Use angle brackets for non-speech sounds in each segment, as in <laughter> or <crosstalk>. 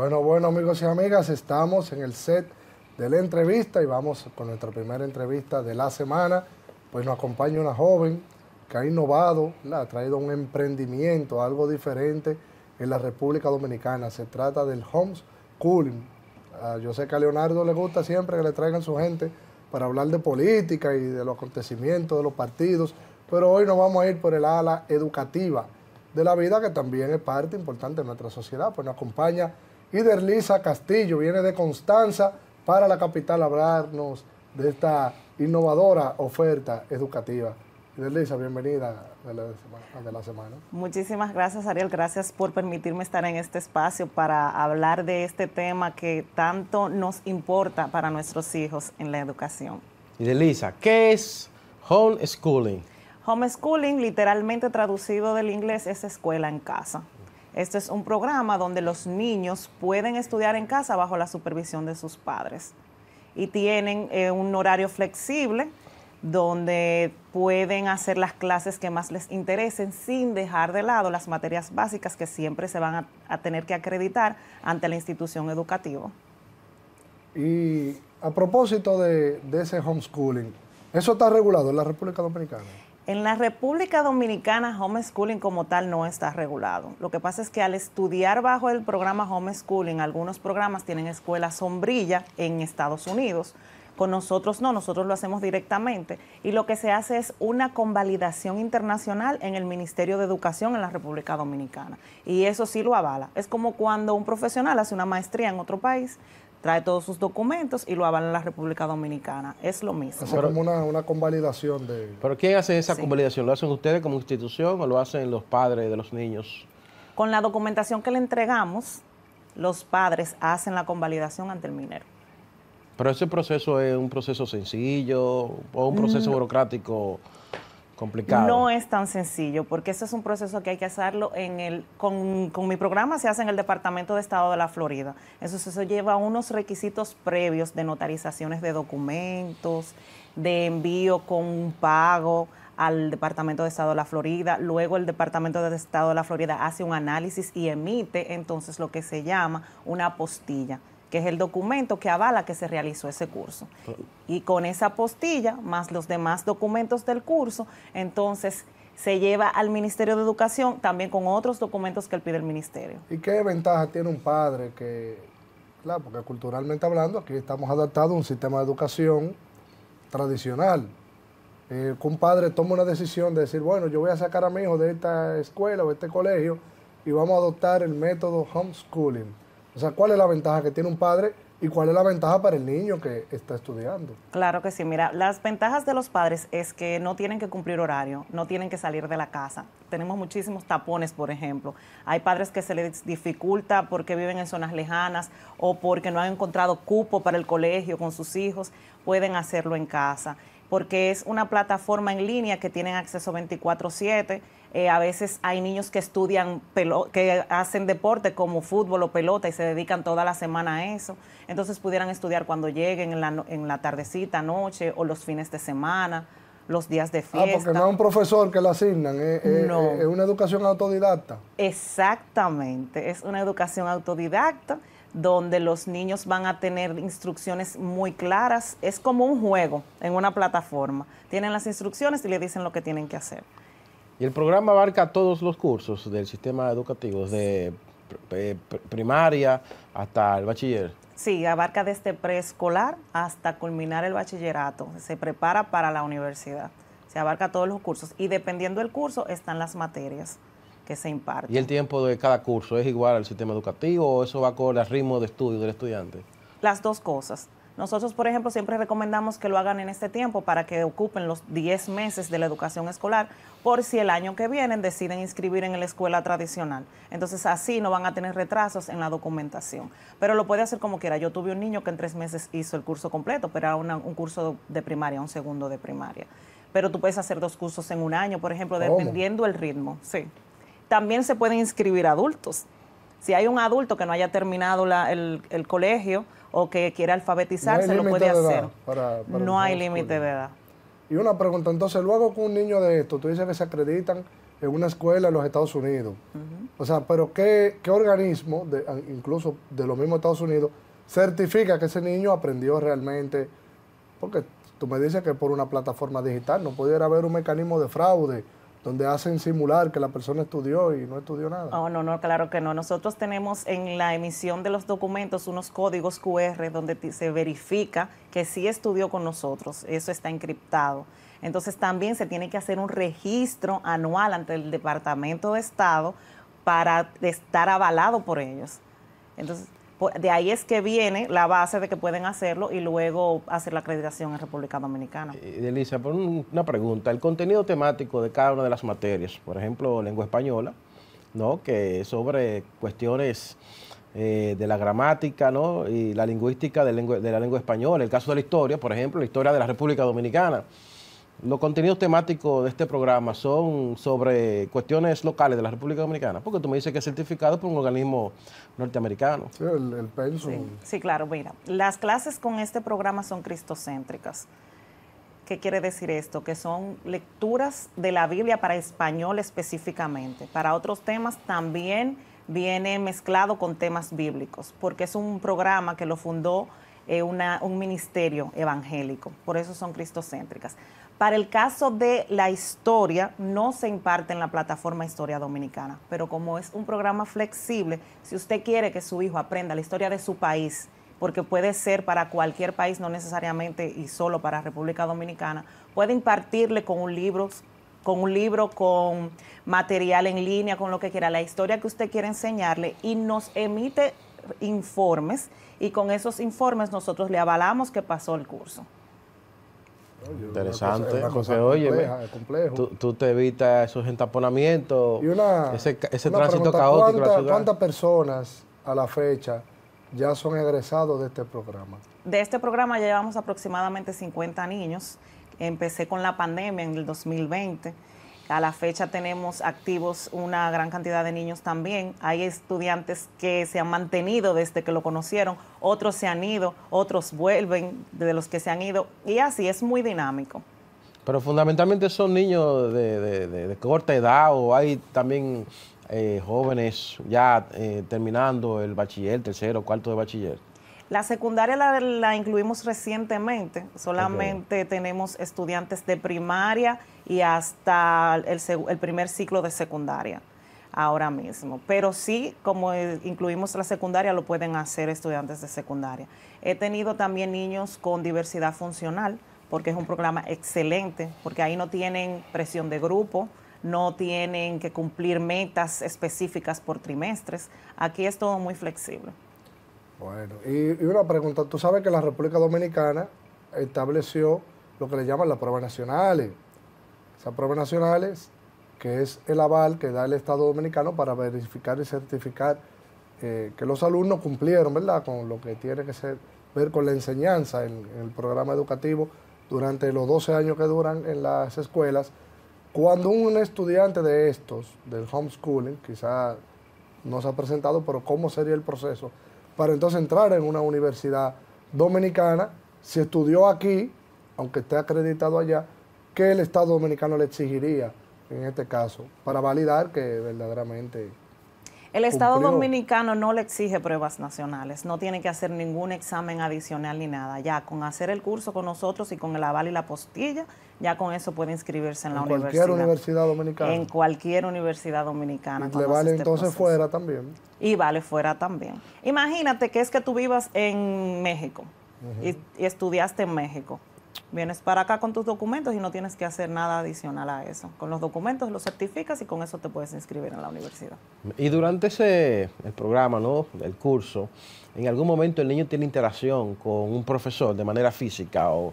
Bueno, bueno, amigos y amigas, estamos en el set de la entrevista y vamos con nuestra primera entrevista de la semana. Pues nos acompaña una joven que ha innovado, ha traído un emprendimiento, algo diferente en la República Dominicana. Se trata del Homes Cooling. Ah, yo sé que a Leonardo le gusta siempre que le traigan su gente para hablar de política y de los acontecimientos de los partidos, pero hoy nos vamos a ir por el ala educativa de la vida, que también es parte importante de nuestra sociedad, pues nos acompaña y Castillo viene de Constanza para la capital a hablarnos de esta innovadora oferta educativa. Derlisa, bienvenida de la, semana, Muchísimas gracias, Ariel. Gracias por permitirme estar en este espacio para hablar de este tema que tanto nos importa para nuestros hijos en la educación. Y ¿qué es homeschooling? Homeschooling, literalmente traducido del inglés, es escuela en casa. Este es un programa donde los niños pueden estudiar en casa bajo la supervisión de sus padres y tienen eh, un horario flexible donde pueden hacer las clases que más les interesen sin dejar de lado las materias básicas que siempre se van a, tener que acreditar ante la institución educativa. Y a propósito de ese homeschooling, ¿eso está regulado en la República Dominicana? En la República Dominicana, homeschooling como tal no está regulado. Lo que pasa es que al estudiar bajo el programa homeschooling, algunos programas tienen escuela sombrilla en Estados Unidos. Con nosotros no, nosotros lo hacemos directamente. Y lo que se hace es una convalidación internacional en el Ministerio de Educación en la República Dominicana. Y eso sí lo avala. Es como cuando un profesional hace una maestría en otro país, trae todos sus documentos y lo avala la República Dominicana. Es lo mismo. Es como una, una, convalidación de... ¿Pero quién hace esa convalidación? ¿Lo hacen ustedes como institución o lo hacen los padres de los niños? Con la documentación que le entregamos, los padres hacen la convalidación ante el minero. Pero ese proceso es un proceso sencillo o un proceso burocrático no es tan sencillo, porque ese es un proceso que hay que hacerlo en el, con, mi programa se hace en el Departamento de Estado de la Florida. Eso, eso lleva unos requisitos previos de notarizaciones de documentos, de envío con un pago al Departamento de Estado de la Florida, luego el Departamento de Estado de la Florida hace un análisis y emite entonces lo que se llama una postilla que es el documento que avala que se realizó ese curso. Y con esa postilla, más los demás documentos del curso, entonces se lleva al Ministerio de Educación también con otros documentos que él pide el Ministerio. ¿Y qué ventaja tiene un padre que, claro, porque culturalmente hablando, aquí estamos adaptados a un sistema de educación tradicional? Eh, un padre toma una decisión de decir, bueno, yo voy a sacar a mi hijo de esta escuela o este colegio y vamos a adoptar el método homeschooling o sea, ¿cuál es la ventaja que tiene un padre y cuál es la ventaja para el niño que está estudiando? Claro que sí, mira, las ventajas de los padres es que no tienen que cumplir horario, no tienen que salir de la casa. Tenemos muchísimos tapones, por ejemplo. Hay padres que se les dificulta porque viven en zonas lejanas o porque no han encontrado cupo para el colegio con sus hijos, pueden hacerlo en casa, porque es una plataforma en línea que tienen acceso 24/7 eh, a veces hay niños que estudian, que hacen deporte como fútbol o pelota y se dedican toda la semana a eso. Entonces pudieran estudiar cuando lleguen en la, en la tardecita, noche o los fines de semana, los días de fiesta. Ah, porque no es un profesor que le asignan, es una educación autodidacta. Exactamente, es una educación autodidacta donde los niños van a tener instrucciones muy claras. Es como un juego en una plataforma. Tienen las instrucciones y le dicen lo que tienen que hacer. Y el programa abarca todos los cursos del sistema educativo, desde eh, primaria hasta el bachiller. Sí, abarca desde preescolar hasta culminar el bachillerato. Se prepara para la universidad. Se abarca todos los cursos y dependiendo del curso están las materias que se imparten. ¿Y el tiempo de cada curso es igual al sistema educativo o eso va con el ritmo de estudio del estudiante? Las dos cosas. Nosotros, por ejemplo, siempre recomendamos que lo hagan en este tiempo para que ocupen los 10 meses de la educación escolar por si el año que viene deciden inscribir en la escuela tradicional. Entonces así no van a tener retrasos en la documentación. Pero lo puede hacer como quiera. Yo tuve un niño que en tres meses hizo el curso completo, pero era un curso de primaria, un segundo de primaria. Pero tú puedes hacer dos cursos en un año, por ejemplo, dependiendo el ritmo. Sí. También se pueden inscribir adultos. Si hay un adulto que no haya terminado el colegio, o que quiere alfabetizarse no lo puede hacer. no hay límite de edad. Y una pregunta, entonces, luego con un niño de esto, tú dices que se acreditan en una escuela en los Estados Unidos. O sea, pero ¿qué, organismo, incluso de los mismos Estados Unidos, certifica que ese niño aprendió realmente? Porque tú me dices que por una plataforma digital no pudiera haber un mecanismo de fraude donde hacen simular que la persona estudió y no estudió nada. Oh, no, no, claro que no. Nosotros tenemos en la emisión de los documentos unos códigos QR donde se verifica que sí estudió con nosotros. Eso está encriptado. Entonces también se tiene que hacer un registro anual ante el Departamento de Estado para estar avalado por ellos. Entonces, de ahí es que viene la base de que pueden hacerlo y luego hacer la acreditación en República Dominicana. Eh, Elisa, por una pregunta, el contenido temático de cada una de las materias, por ejemplo, lengua española, ¿no? que sobre cuestiones eh, de la gramática y la lingüística de la lengua española, el caso de la historia, por ejemplo, la historia de la República Dominicana los contenidos temáticos de este programa son sobre cuestiones locales de la República Dominicana, porque tú me dices que es certificado por un organismo norteamericano. Sí, el, sí, claro, mira, las clases con este programa son cristocéntricas. ¿Qué quiere decir esto? Que son lecturas de la Biblia para español específicamente. Para otros temas también viene mezclado con temas bíblicos, porque es un programa que lo fundó eh, una, un ministerio evangélico, por eso son cristocéntricas. Para el caso de la historia, no se imparte en la plataforma Historia Dominicana, pero como es un programa flexible, si usted quiere que su hijo aprenda la historia de su país, porque puede ser para cualquier país, no necesariamente y solo para República Dominicana, puede impartirle con un libro, con un libro, con material en línea, con lo que quiera, la historia que usted quiere enseñarle y nos emite informes y con esos informes nosotros le avalamos que pasó el curso. Interesante. oye, Tú, te evitas esos entaponamientos, y ese, tránsito caótico. ¿Cuántas personas a la fecha ya son egresados de este programa? De este programa llevamos aproximadamente 50 niños. Empecé con la pandemia en el 2020 a la fecha tenemos activos una gran cantidad de niños también. Hay estudiantes que se han mantenido desde que lo conocieron, otros se han ido, otros vuelven de los que se han ido y así es muy dinámico. Pero fundamentalmente son niños de, corta edad o hay también eh, jóvenes ya eh, terminando el bachiller, tercero, cuarto de bachiller. La secundaria la, incluimos recientemente, solamente tenemos estudiantes de primaria y hasta el, primer ciclo de secundaria ahora mismo. Pero sí, como eh, incluimos la secundaria, lo pueden hacer estudiantes de secundaria. He tenido también niños con diversidad funcional, porque es un programa excelente, porque ahí no tienen presión de grupo, no tienen que cumplir metas específicas por trimestres. Aquí es todo muy flexible. Bueno, y, y una pregunta, tú sabes que la República Dominicana estableció lo que le llaman las pruebas nacionales. Esas pruebas nacionales, que es el aval que da el Estado Dominicano para verificar y certificar eh, que los alumnos cumplieron, ¿verdad?, con lo que tiene que ver con la enseñanza en, en el programa educativo durante los 12 años que duran en las escuelas. Cuando un estudiante de estos, del homeschooling, quizá no se ha presentado, pero ¿cómo sería el proceso? Para entonces entrar en una universidad dominicana, si estudió aquí, aunque esté acreditado allá, ¿qué el Estado Dominicano le exigiría en este caso para validar que verdaderamente... El Estado Dominicano no le exige pruebas nacionales, no tiene que hacer ningún examen adicional ni nada. Ya con hacer el curso con nosotros y con el aval y la postilla, ya con eso puede inscribirse en, la universidad. En cualquier universidad dominicana. En cualquier universidad dominicana. Y le vale este entonces fuera también. Y vale fuera también. Imagínate que es que tú vivas en México y estudiaste en México vienes para acá con tus documentos y no tienes que hacer nada adicional a eso. Con los documentos los certificas y con eso te puedes inscribir en la universidad. Y durante ese programa, ¿no? El curso, en algún momento el niño tiene interacción con un profesor de manera física o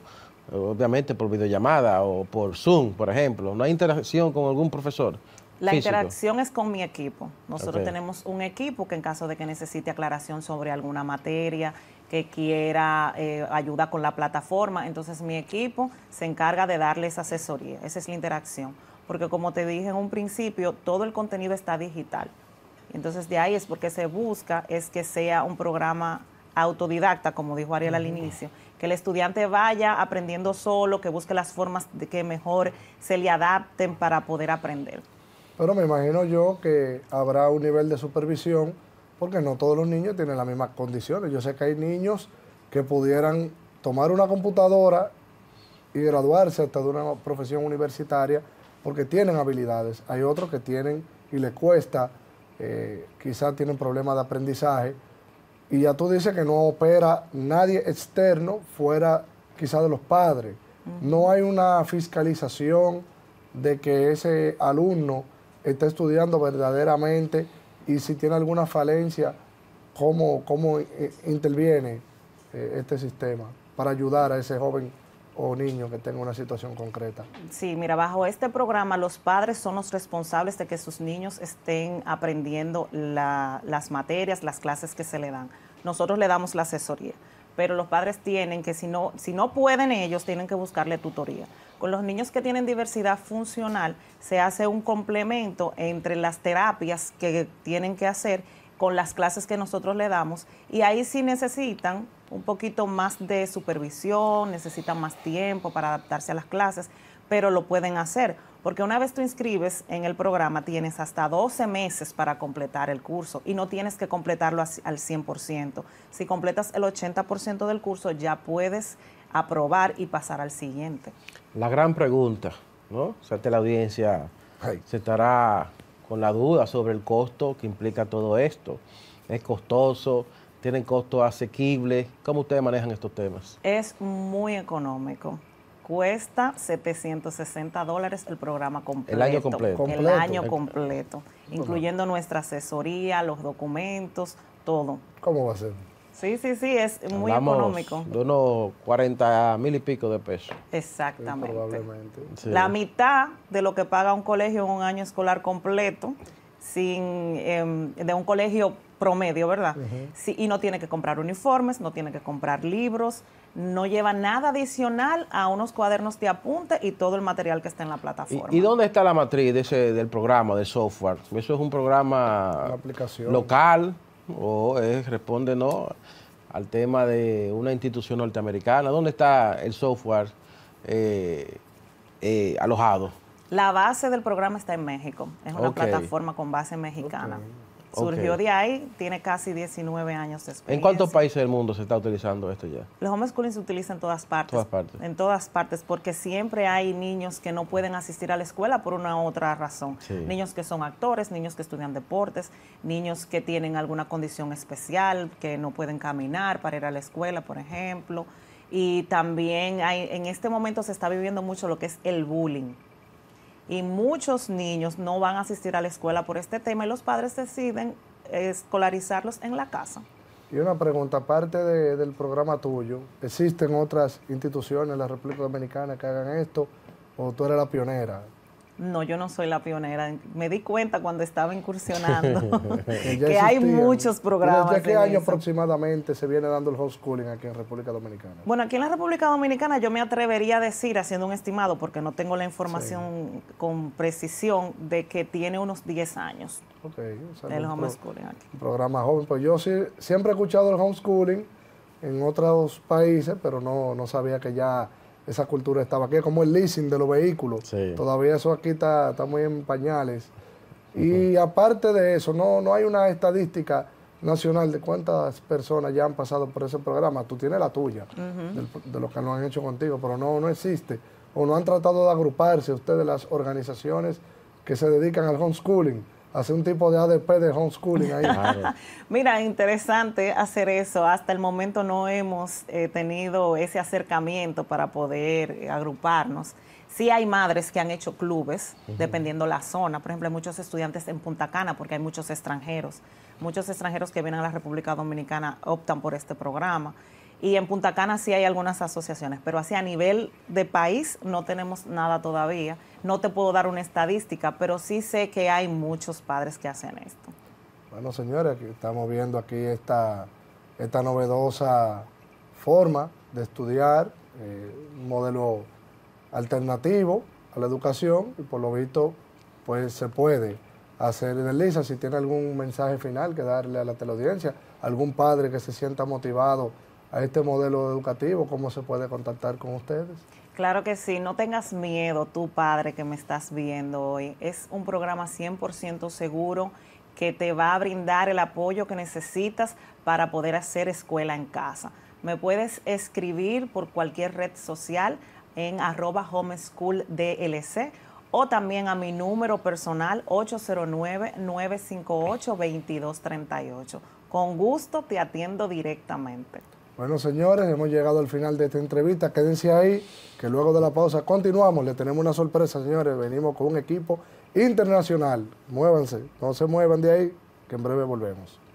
obviamente por videollamada o por Zoom, por ejemplo. ¿No hay interacción con algún profesor? La interacción es con mi equipo. Nosotros tenemos un equipo que en caso de que necesite aclaración sobre alguna materia, que quiera eh, ayuda con la plataforma. Entonces mi equipo se encarga de darle esa asesoría, esa es la interacción. Porque como te dije en un principio, todo el contenido está digital. Entonces de ahí es porque se busca es que sea un programa autodidacta, como dijo Ariel al inicio, que el estudiante vaya aprendiendo solo, que busque las formas de que mejor se le adapten para poder aprender. Pero me imagino yo que habrá un nivel de supervisión porque no todos los niños tienen las mismas condiciones. Yo sé que hay niños que pudieran tomar una computadora y graduarse hasta de una profesión universitaria porque tienen habilidades. Hay otros que tienen y les cuesta, eh, quizás tienen problemas de aprendizaje. Y ya tú dices que no opera nadie externo fuera quizás de los padres. No hay una fiscalización de que ese alumno esté estudiando verdaderamente y si tiene alguna falencia, cómo, eh, interviene eh, este sistema para ayudar a ese joven o niño que tenga una situación concreta. Sí, mira, bajo este programa los padres son los responsables de que sus niños estén aprendiendo las materias, las clases que se le dan. Nosotros le damos la asesoría pero los padres tienen que, si no, si no pueden ellos, tienen que buscarle tutoría. Con los niños que tienen diversidad funcional, se hace un complemento entre las terapias que tienen que hacer con las clases que nosotros le damos y ahí sí necesitan un poquito más de supervisión, necesitan más tiempo para adaptarse a las clases, pero lo pueden hacer. Porque una vez tú inscribes en el programa, tienes hasta 12 meses para completar el curso y no tienes que completarlo al 100%. Si completas el 80% del curso, ya puedes aprobar y pasar al siguiente. La gran pregunta, ¿no? O sea, la audiencia se estará con la duda sobre el costo que implica todo esto. ¿Es costoso? ¿Tienen costo asequibles? ¿Cómo ustedes manejan estos temas? Es muy económico cuesta 760 dólares el programa completo. El año completo. El año eh. completo, incluyendo nuestra asesoría, los documentos, todo. ¿Cómo va a ser? Sí, sí, sí, es muy económico. De unos 40 mil y pico de pesos. Exactamente. probablemente. La mitad de lo que paga un colegio en un año escolar completo sin, em, de un colegio promedio, ¿verdad? y no tiene que comprar uniformes, no tiene que comprar libros, no lleva nada adicional a unos cuadernos de apunte y todo el material que está en la plataforma. ¿Y, dónde está la matriz del programa, del software? ¿Eso es un programa local o responde no al tema de una institución norteamericana? ¿Dónde está el software eh, eh, alojado? La base del programa está en México, es una plataforma con base mexicana. Surgió de ahí, tiene casi 19 años de experiencia. ¿En cuántos países del mundo se está utilizando esto ya? Los homeschooling se utilizan en todas partes. En todas partes, porque siempre hay niños que no pueden asistir a la escuela por una u otra razón. Niños que son actores, niños que estudian deportes, niños que tienen alguna condición especial, que no pueden caminar para ir a la escuela, por ejemplo. Y también hay, en este momento se está viviendo mucho lo que es el bullying y muchos niños no van a asistir a la escuela por este tema y los padres deciden escolarizarlos en la casa. Y una pregunta, aparte del programa tuyo, ¿existen otras instituciones en la República Dominicana que hagan esto o tú eres la pionera? no, yo no soy la pionera. Me di cuenta cuando estaba incursionando <laughs> que hay muchos programas. ¿Desde qué año aproximadamente se viene dando el homeschooling aquí en República Dominicana? Bueno, aquí en la República Dominicana yo me atrevería a decir, haciendo un estimado, porque no tengo la información con precisión, de que tiene unos 10 años. el homeschooling aquí. Un programa pues yo siempre he escuchado el homeschooling en otros países, pero no, no sabía que ya esa cultura estaba aquí, como el leasing de los vehículos. Todavía eso aquí está, muy en pañales. Y aparte de eso, no, hay una estadística nacional de cuántas personas ya han pasado por ese programa. Tú tienes la tuya, de los que no han hecho contigo, pero no, no existe. O no han tratado de agruparse ustedes las organizaciones que se dedican al homeschooling hacer un tipo de ADP de homeschooling ahí. <laughs> Mira, interesante hacer eso. Hasta el momento no hemos eh, tenido ese acercamiento para poder eh, agruparnos. Sí hay madres que han hecho clubes, dependiendo la zona. Por ejemplo, hay muchos estudiantes en Punta Cana porque hay muchos extranjeros. Muchos extranjeros que vienen a la República Dominicana optan por este programa y en Punta Cana sí hay algunas asociaciones, pero así a nivel de país no tenemos nada todavía. No te puedo dar una estadística, pero sí sé que hay muchos padres que hacen esto. Bueno, señores, estamos viendo aquí esta, esta novedosa forma de estudiar, eh, un modelo alternativo a la educación y por lo visto pues se puede hacer en el si tiene algún mensaje final que darle a la teleaudiencia, algún padre que se sienta motivado a este modelo educativo, cómo se puede contactar con ustedes. Claro que sí, no tengas miedo, tú padre que me estás viendo hoy. Es un programa 100% seguro que te va a brindar el apoyo que necesitas para poder hacer escuela en casa. Me puedes escribir por cualquier red social en arroba homeschoolDLC o también a mi número personal 809-958-2238. Con gusto te atiendo directamente. Bueno, señores, hemos llegado al final de esta entrevista. Quédense ahí, que luego de la pausa continuamos. Le tenemos una sorpresa, señores. Venimos con un equipo internacional. Muévanse, no se muevan de ahí, que en breve volvemos.